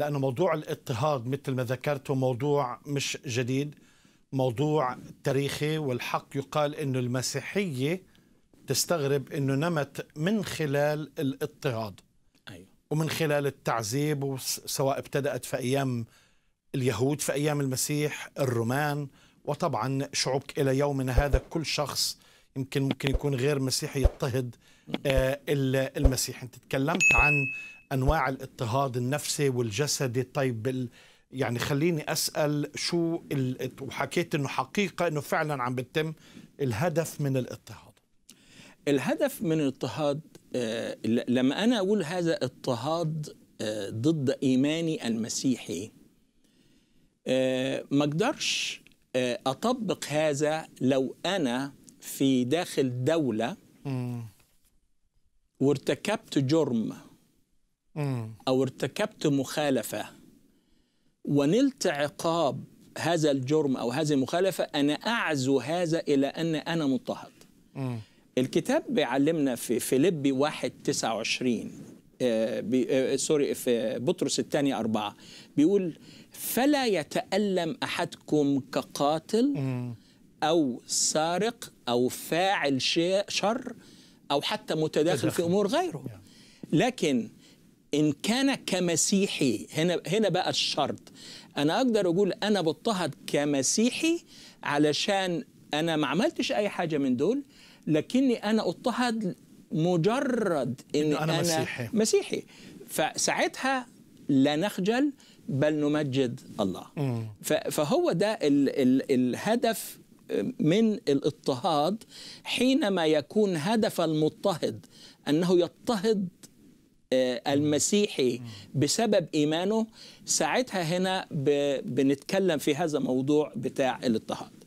لأنه موضوع الاضطهاد مثل ما ذكرته موضوع مش جديد موضوع تاريخي والحق يقال أنه المسيحية تستغرب أنه نمت من خلال الاضطهاد أيوة. ومن خلال التعذيب سواء ابتدأت في أيام اليهود في أيام المسيح الرومان وطبعا شعوب إلى يومنا هذا كل شخص يمكن ممكن يكون غير مسيحي يضطهد آه، المسيح انت تكلمت عن انواع الاضطهاد النفسي والجسدي طيب يعني خليني اسال شو وحكيت انه حقيقه انه فعلا عم بتم الهدف من الاضطهاد الهدف من الاضطهاد آه، لما انا اقول هذا اضطهاد آه، ضد ايماني المسيحي ما اقدرش اطبق هذا لو انا في داخل دولة وارتكبت جرم أو ارتكبت مخالفة ونلت عقاب هذا الجرم أو هذه المخالفة أنا أعزو هذا إلى أن أنا مضطهد الكتاب بيعلمنا في فيليبي واحد 29 وعشرين آه، آه، سوري في بطرس الثاني أربعة بيقول فلا يتألم أحدكم كقاتل مم. أو سارق أو فاعل شيء شر أو حتى متداخل في أمور غيره نعم. لكن إن كان كمسيحي هنا هنا بقى الشرط أنا أقدر أقول أنا بضطهد كمسيحي علشان أنا ما عملتش أي حاجة من دول لكني أنا أضطهد مجرد إن, أنا, أنا مسيحي. مسيحي فساعتها لا نخجل بل نمجد الله مم. فهو ده ال ال الهدف من الاضطهاد حينما يكون هدف المضطهد انه يضطهد آه، المسيحي بسبب ايمانه ساعتها هنا بنتكلم في هذا الموضوع بتاع الاضطهاد